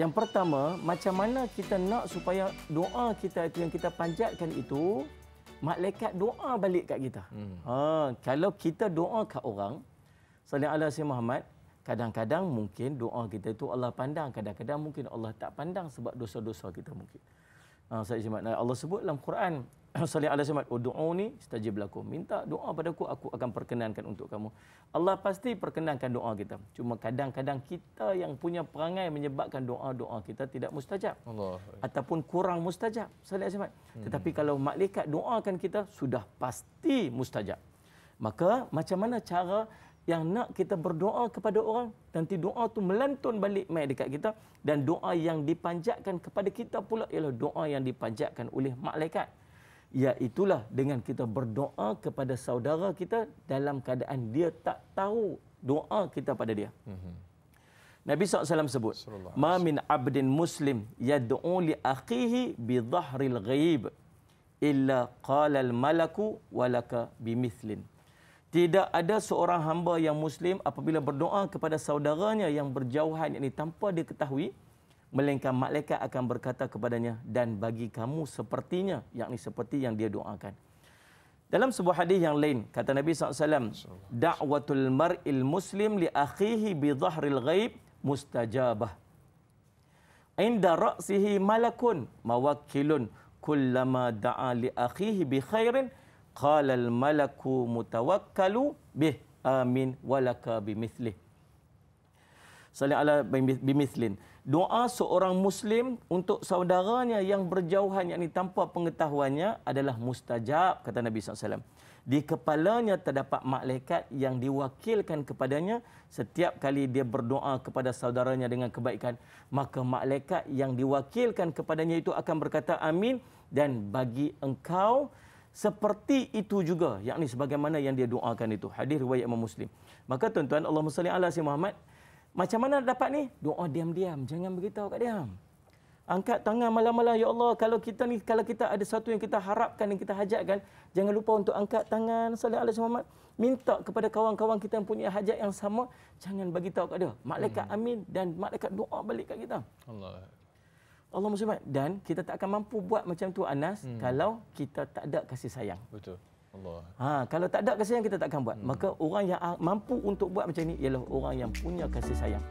Yang pertama, macam mana kita nak supaya doa kita itu yang kita panjatkan itu malaikat doa balik kat kita. Hmm. Ha, kalau kita doa kat orang, Allah Alaihi Muhammad, kadang-kadang mungkin doa kita itu Allah pandang, kadang-kadang mungkin Allah tak pandang sebab dosa-dosa kita mungkin. Ha, Sayyid Allah sebut dalam Quran, Salih Allah SWT, oh, Udu'uni, setajib laku. Minta doa padaku, aku aku akan perkenankan untuk kamu. Allah pasti perkenankan doa kita. Cuma kadang-kadang kita yang punya perangai menyebabkan doa-doa kita tidak mustajab. Allah. Ataupun kurang mustajab, Salih Allah SWT. Hmm. Tetapi kalau malaikat doakan kita, sudah pasti mustajab. Maka macam mana cara yang nak kita berdoa kepada orang, nanti doa tu melantun balik mai dekat kita dan doa yang dipanjatkan kepada kita pula ialah doa yang dipanjatkan oleh malaikat. Iaitulah ya, dengan kita berdoa kepada saudara kita dalam keadaan dia tak tahu doa kita pada dia. Mm-hmm. Nabi SAW sebut, Assalamualaikum. Ma min abdin muslim yad'u li akhihi bi dhahril ghaib illa qalal malaku walaka bimithlin. Tidak ada seorang hamba yang muslim apabila berdoa kepada saudaranya yang berjauhan ini tanpa dia ketahui, mm-hmm melainkan malaikat akan berkata kepadanya dan bagi kamu sepertinya yakni seperti yang dia doakan. Dalam sebuah hadis yang lain kata Nabi SAW, da'watul mar'il muslim li akhihi bi dhahril ghaib mustajabah. Inda ra'sihi malakun mawakkilun kullama da'a li akhihi bi khairin qala al malaku mutawakkalu bih amin walaka bi saling ala bimislin. Doa seorang Muslim untuk saudaranya yang berjauhan, yakni tanpa pengetahuannya adalah mustajab, kata Nabi SAW. Di kepalanya terdapat malaikat yang diwakilkan kepadanya setiap kali dia berdoa kepada saudaranya dengan kebaikan. Maka malaikat yang diwakilkan kepadanya itu akan berkata amin dan bagi engkau seperti itu juga. Yakni sebagaimana yang dia doakan itu. Hadir riwayat Imam Muslim. Maka tuan-tuan Allah SWT Muhammad. Macam mana dapat ni? Doa diam-diam. Jangan beritahu kat dia. Angkat tangan malam-malam. Ya Allah, kalau kita ni, kalau kita ada sesuatu yang kita harapkan, yang kita hajatkan, jangan lupa untuk angkat tangan. Salih Allah Muhammad. Minta kepada kawan-kawan kita yang punya hajat yang sama, jangan beritahu kat dia. Malaikat hmm. amin dan malaikat doa balik kat kita. Allah. Allah Muhammad. Dan kita tak akan mampu buat macam tu Anas hmm. kalau kita tak ada kasih sayang. Betul. Ha, kalau tak ada kasih sayang kita takkan buat. Hmm. Maka orang yang mampu untuk buat macam ini ialah orang yang punya kasih sayang.